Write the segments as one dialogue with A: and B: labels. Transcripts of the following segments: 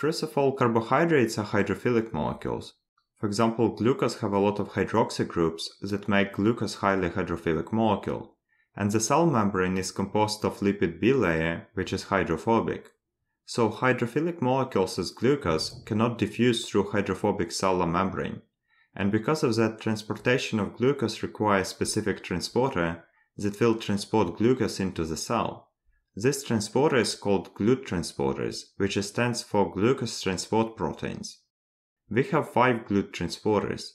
A: First of all, carbohydrates are hydrophilic molecules. For example, glucose have a lot of hydroxy groups that make glucose highly hydrophilic molecule, and the cell membrane is composed of lipid B layer, which is hydrophobic. So hydrophilic molecules as glucose cannot diffuse through hydrophobic cellular membrane, and because of that transportation of glucose requires specific transporter that will transport glucose into the cell. This transporter is called GLUT transporters, which stands for glucose transport proteins. We have five GLUT transporters.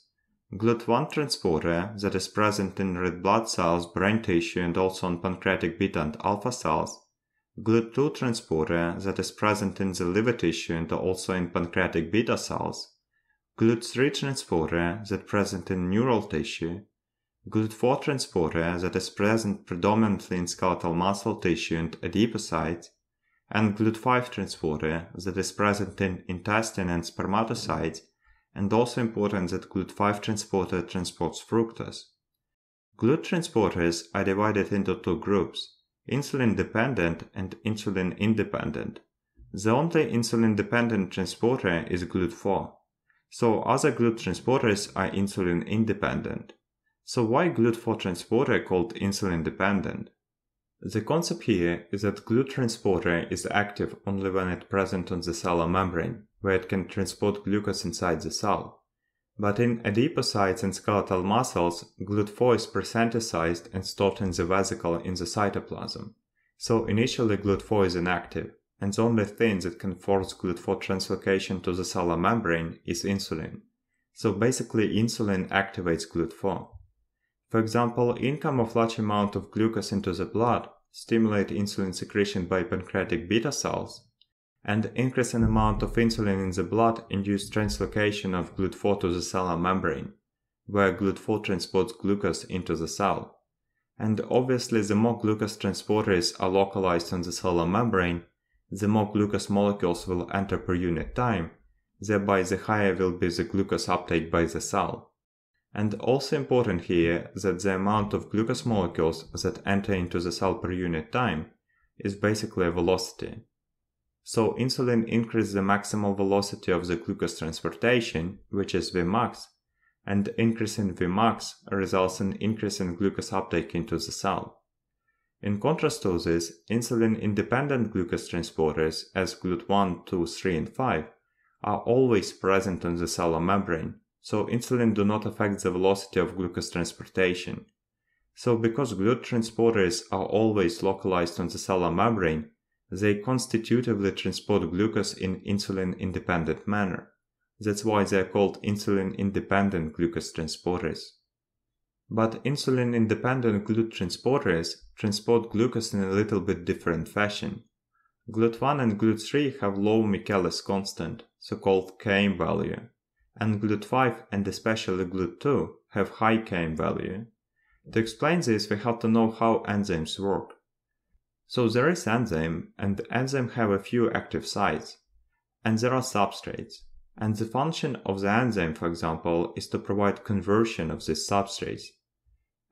A: GLUT1 transporter that is present in red blood cells, brain tissue, and also on pancreatic beta and alpha cells. GLUT2 transporter that is present in the liver tissue and also in pancreatic beta cells. GLUT3 transporter that present in neural tissue GLUT4 transporter that is present predominantly in skeletal muscle tissue and adipocytes, and GLUT5 transporter that is present in intestine and spermatocytes, and also important that GLUT5 transporter transports fructose. GLUT transporters are divided into two groups, insulin dependent and insulin independent. The only insulin dependent transporter is GLUT4, so other GLUT transporters are insulin independent. So why GLUT4 transporter called insulin dependent? The concept here is that GLUT transporter is active only when it's present on the cellular membrane, where it can transport glucose inside the cell. But in adipocytes and skeletal muscles, GLUT4 is percentasized and stored in the vesicle in the cytoplasm. So initially GLUT4 is inactive, and the only thing that can force GLUT4 translocation to the cellular membrane is insulin. So basically insulin activates GLUT4. For example, income of large amount of glucose into the blood stimulate insulin secretion by pancreatic beta cells, and increase in amount of insulin in the blood induce translocation of GLUT4 to the cellular membrane, where GLUT4 transports glucose into the cell. And obviously, the more glucose transporters are localized on the cellular membrane, the more glucose molecules will enter per unit time, thereby the higher will be the glucose uptake by the cell. And also important here that the amount of glucose molecules that enter into the cell per unit time is basically a velocity. So insulin increases the maximal velocity of the glucose transportation, which is Vmax, and increase in Vmax results in increase in glucose uptake into the cell. In contrast to this, insulin-independent glucose transporters as GLUT1, 2, 3, and 5 are always present on the cellular membrane, so insulin do not affect the velocity of glucose transportation. So because glucose transporters are always localized on the cellular membrane, they constitutively transport glucose in insulin-independent manner. That's why they are called insulin-independent glucose transporters. But insulin-independent glucose transporters transport glucose in a little bit different fashion. GLUT1 and GLUT3 have low Michaelis constant, so-called KM value and GLUT5 and especially GLUT2 have high KM value. To explain this, we have to know how enzymes work. So there is enzyme, and the enzyme have a few active sites, and there are substrates. And the function of the enzyme, for example, is to provide conversion of these substrates.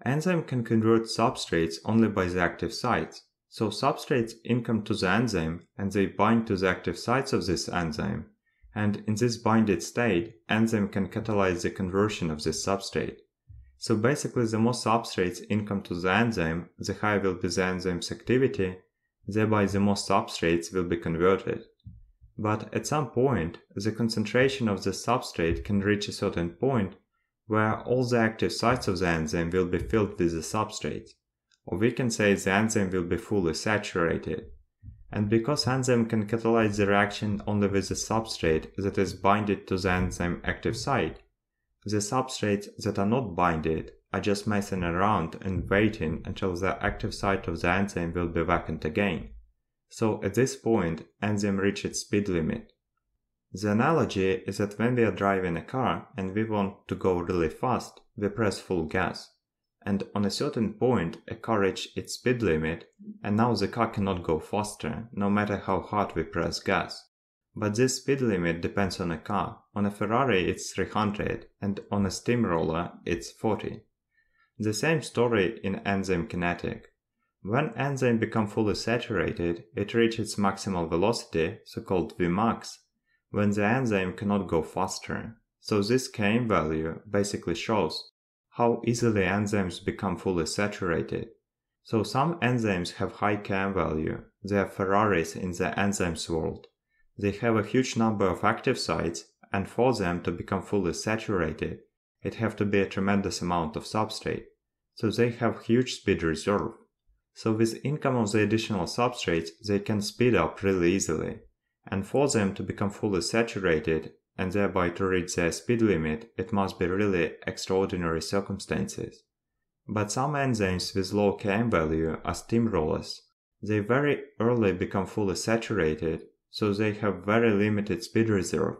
A: Enzyme can convert substrates only by the active sites, so substrates income to the enzyme and they bind to the active sites of this enzyme and in this binded state, enzyme can catalyze the conversion of this substrate. So basically, the more substrates income to the enzyme, the higher will be the enzyme's activity, thereby the more substrates will be converted. But at some point, the concentration of the substrate can reach a certain point where all the active sites of the enzyme will be filled with the substrate, or we can say the enzyme will be fully saturated and because enzyme can catalyze the reaction only with the substrate that is binded to the enzyme active site, the substrates that are not binded are just messing around and waiting until the active site of the enzyme will be vacant again. So at this point, enzyme reaches its speed limit. The analogy is that when we are driving a car and we want to go really fast, we press full gas. And on a certain point, a car reaches its speed limit and now the car cannot go faster, no matter how hard we press gas. But this speed limit depends on a car. On a Ferrari it's 300 and on a steamroller it's 40. The same story in enzyme kinetic. When enzyme become fully saturated, it reaches its maximal velocity, so-called Vmax, when the enzyme cannot go faster. So this Km value basically shows how easily enzymes become fully saturated. So some enzymes have high KM value. They are Ferraris in the enzymes world. They have a huge number of active sites, and for them to become fully saturated, it have to be a tremendous amount of substrate. So they have huge speed reserve. So with income of the additional substrates, they can speed up really easily. And for them to become fully saturated, and thereby to reach their speed limit, it must be really extraordinary circumstances. But some enzymes with low KM value are steamrollers. They very early become fully saturated, so they have very limited speed reserve.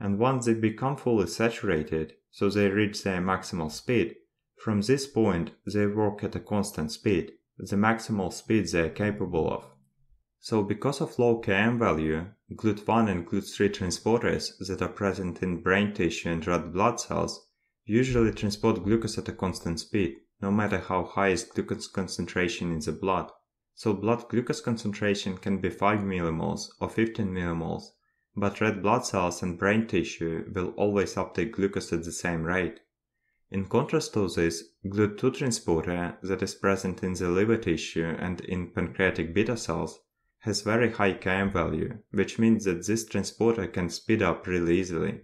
A: And once they become fully saturated, so they reach their maximal speed, from this point they work at a constant speed, the maximal speed they are capable of. So because of low Km value, GLUT1 and GLUT3 transporters that are present in brain tissue and red blood cells usually transport glucose at a constant speed no matter how high is glucose concentration in the blood. So blood glucose concentration can be 5 millimoles or 15 millimoles, but red blood cells and brain tissue will always uptake glucose at the same rate. In contrast to this, GLUT2 transporter that is present in the liver tissue and in pancreatic beta cells has very high KM value, which means that this transporter can speed up really easily.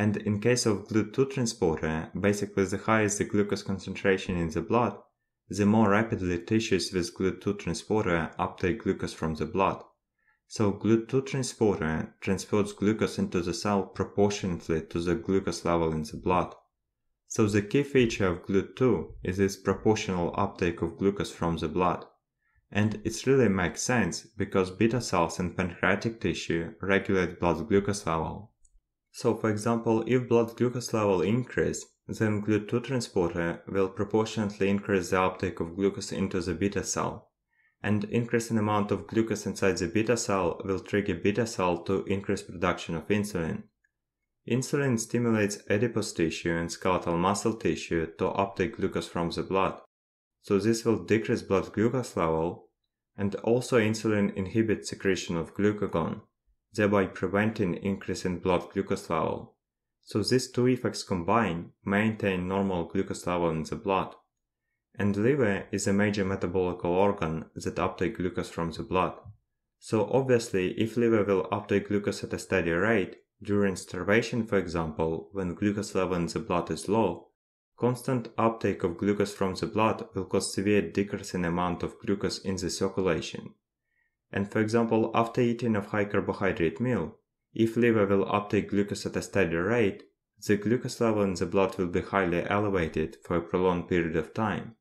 A: And in case of GLUT2 transporter, basically the higher the glucose concentration in the blood, the more rapidly tissues with GLUT2 transporter uptake glucose from the blood. So GLUT2 transporter transports glucose into the cell proportionately to the glucose level in the blood. So the key feature of GLUT2 is its proportional uptake of glucose from the blood. And it really makes sense because beta cells in pancreatic tissue regulate blood glucose level so for example, if blood glucose level increase, then GLUT2 transporter will proportionately increase the uptake of glucose into the beta cell. And increase in amount of glucose inside the beta cell will trigger beta cell to increase production of insulin. Insulin stimulates adipose tissue and skeletal muscle tissue to uptake glucose from the blood. So this will decrease blood glucose level and also insulin inhibits secretion of glucagon thereby preventing increase in blood glucose level. So these two effects combine maintain normal glucose level in the blood. And liver is a major metabolic organ that uptake glucose from the blood. So obviously, if liver will uptake glucose at a steady rate, during starvation for example, when glucose level in the blood is low, constant uptake of glucose from the blood will cause severe decrease in amount of glucose in the circulation. And for example, after eating a high carbohydrate meal, if liver will uptake glucose at a steady rate, the glucose level in the blood will be highly elevated for a prolonged period of time.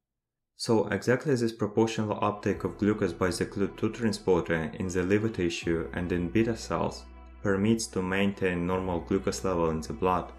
A: So exactly this proportional uptake of glucose by the CLUT2 transporter in the liver tissue and in beta cells permits to maintain normal glucose level in the blood.